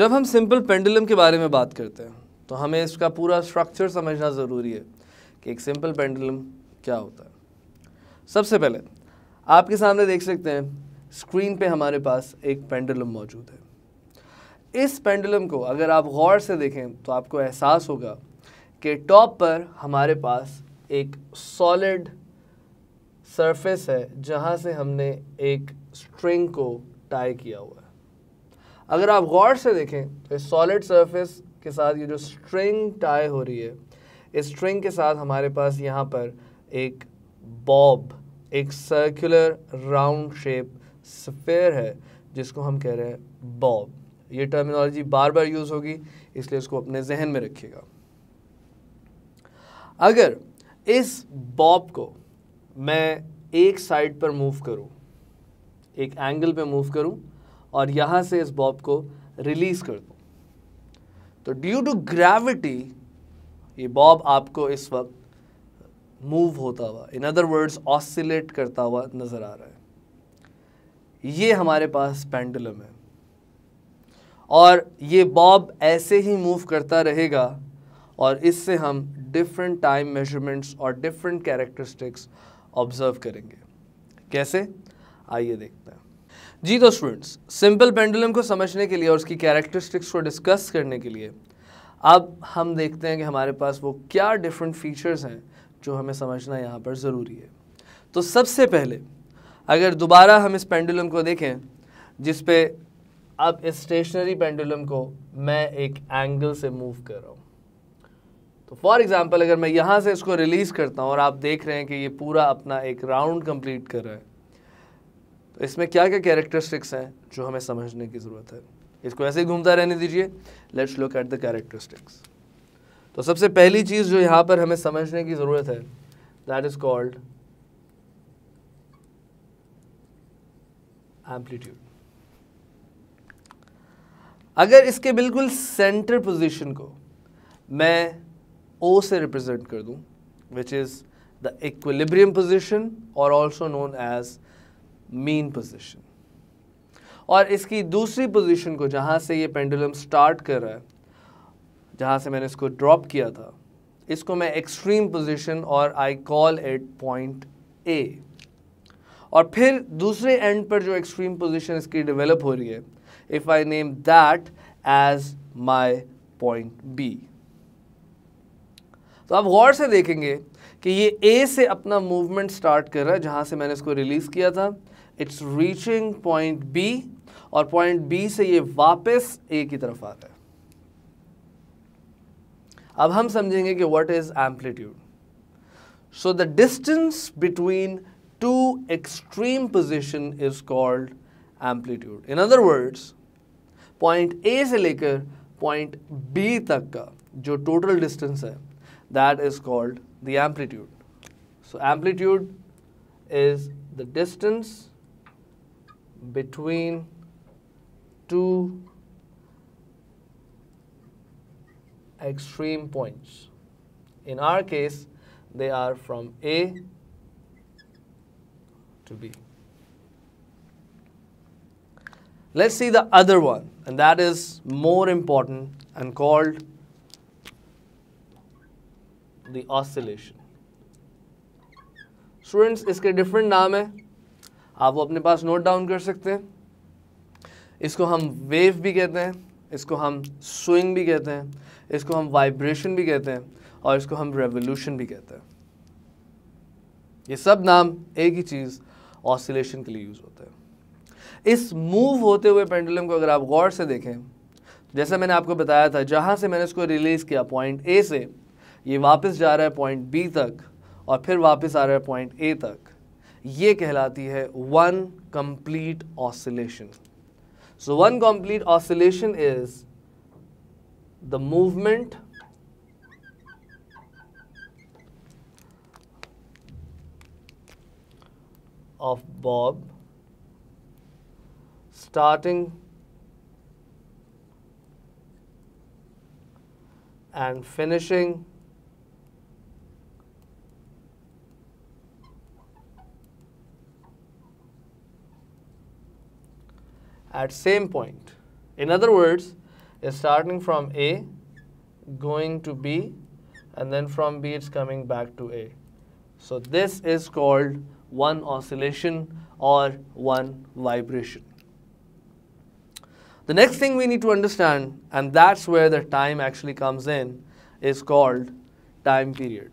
जब हम simple pendulum के बारे में बात करते हैं तो हमें इसका पूरा स्ट्रक्चर समझना ज़रूरी है कि एक सिंपल पेंडुलम क्या होता है सबसे पहले आपके सामने देख सकते हैं स्क्रीन पे हमारे पास एक पेंडुलम मौजूद है इस पेंडुलम को अगर आप गौर से देखें तो आपको एहसास होगा कि टॉप पर हमारे पास एक सॉलिड सरफेस है जहाँ से हमने एक स्ट्रिंग को टाई किया हुआ है अगर आप गौर से देखें तो इस सॉलिड सरफेस के साथ ये जो स्ट्रिंग टाई हो रही है इस स्ट्रिंग के साथ हमारे पास यहाँ पर एक बॉब एक सर्कुलर राउंड शेप स्फेयर है जिसको हम कह रहे हैं बॉब ये टर्मिनोलॉजी बार बार यूज़ होगी इसलिए उसको अपने जहन में रखिएगा अगर इस बॉब को मैं एक साइड पर मूव करूं, एक एंगल पे मूव करूं, और यहाँ से इस बॉब को रिलीज़ कर दो तो ड्यू टू ग्रेविटी ये बॉब आपको इस वक्त मूव होता हुआ इन अदर वर्ड्स ऑसिलेट करता हुआ नज़र आ रहा है ये हमारे पास पेंडुलम है और ये बॉब ऐसे ही मूव करता रहेगा और इससे हम डिफरेंट टाइम मेजरमेंट्स और डिफरेंट कैरेक्टरिस्टिक्स ऑब्ज़र्व करेंगे कैसे आइए देखते हैं जी तो स्टूडेंट्स सिंपल पेंडुलम को समझने के लिए और उसकी कैरेक्टरिस्टिक्स को डिस्कस करने के लिए अब हम देखते हैं कि हमारे पास वो क्या डिफरेंट फीचर्स हैं जो हमें समझना यहाँ पर ज़रूरी है तो सबसे पहले अगर दोबारा हम इस पेंडुलम को देखें जिस पे अब इस स्टेशनरी पेंडुलम को मैं एक एंगल से मूव कर रहा हूँ तो फॉर एग्ज़ाम्पल अगर मैं यहाँ से इसको रिलीज़ करता हूँ और आप देख रहे हैं कि ये पूरा अपना एक राउंड कंप्लीट कर रहा है इसमें क्या क्या कैरेक्टरिस्टिक्स हैं जो हमें समझने की ज़रूरत है इसको ऐसे ही घूमता रहने दीजिए let's look at the characteristics तो सबसे पहली चीज़ जो यहाँ पर हमें समझने की ज़रूरत है दैट इज़ कॉल्ड एम्पलीट्यूड अगर इसके बिल्कुल सेंटर पोजीशन को मैं ओ से रिप्रेजेंट कर दूं which is the equilibrium position और also known as mean position और इसकी दूसरी पोजीशन को जहाँ से ये पेंडुलम स्टार्ट कर रहा है जहाँ से मैंने इसको ड्रॉप किया था इसको मैं एक्सट्रीम पोजीशन और I call at point A और फिर दूसरे एंड पर जो एक्सट्रीम पोजीशन इसकी डेवलप हो रही है if I name that as my point B तो आप गौर से देखेंगे कि ये ए से अपना मूवमेंट स्टार्ट कर रहा है जहाँ से मैंने इसको रिलीज़ किया था इट्स रीचिंग पॉइंट बी और पॉइंट बी से ये वापस ए की तरफ आता है अब हम समझेंगे कि what is amplitude so the distance between two extreme position is called amplitude in other words point A से लेकर पॉइंट बी तक का जो टोटल डिस्टेंस है that is called the amplitude so amplitude is the distance between two extreme points. In our case, they are from A to B. Let's see the other one, and that is more important and called the oscillation. Students, इसके different name है आप वो अपने पास note down कर सकते हैं इसको हम वेव भी कहते हैं इसको हम स्विंग भी कहते हैं इसको हम वाइब्रेशन भी कहते हैं और इसको हम रेवोल्यूशन भी कहते हैं ये सब नाम एक ही चीज़ ऑसिलेशन के लिए यूज़ होते हैं इस मूव होते हुए पेंडुलम को अगर आप गौर से देखें जैसा मैंने आपको बताया था जहाँ से मैंने इसको रिलीज़ किया पॉइंट ए से ये वापस जा रहा है पॉइंट बी तक और फिर वापस आ रहा है पॉइंट ए तक ये कहलाती है one complete oscillation so one complete oscillation is the movement of bob starting and finishing at same point. In other words, starting from A, going to B, and then from B it's coming back to A. So this is called one oscillation or one vibration. The next thing we need to understand, and that's where the time actually comes in, is called time period.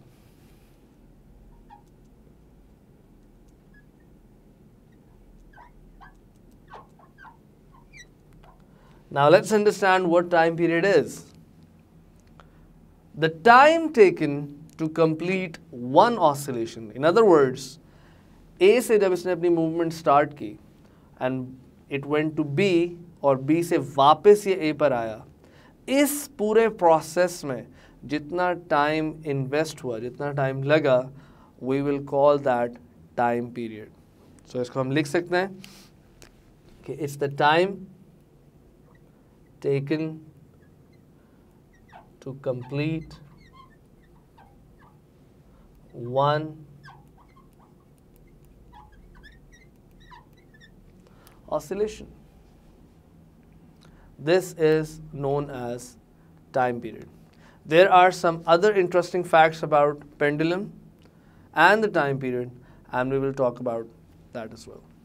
Now let's understand what time period is. The time taken to complete one oscillation, in other words, A से जब इसने अपनी movement start की and it went to B और B से वापस ये A पर आया इस पूरे process में जितना time invest हुआ जितना time लगा we will call that time period. So इसको हम लिख सकते हैं it's the time taken to complete one oscillation. This is known as time period. There are some other interesting facts about pendulum and the time period and we will talk about that as well.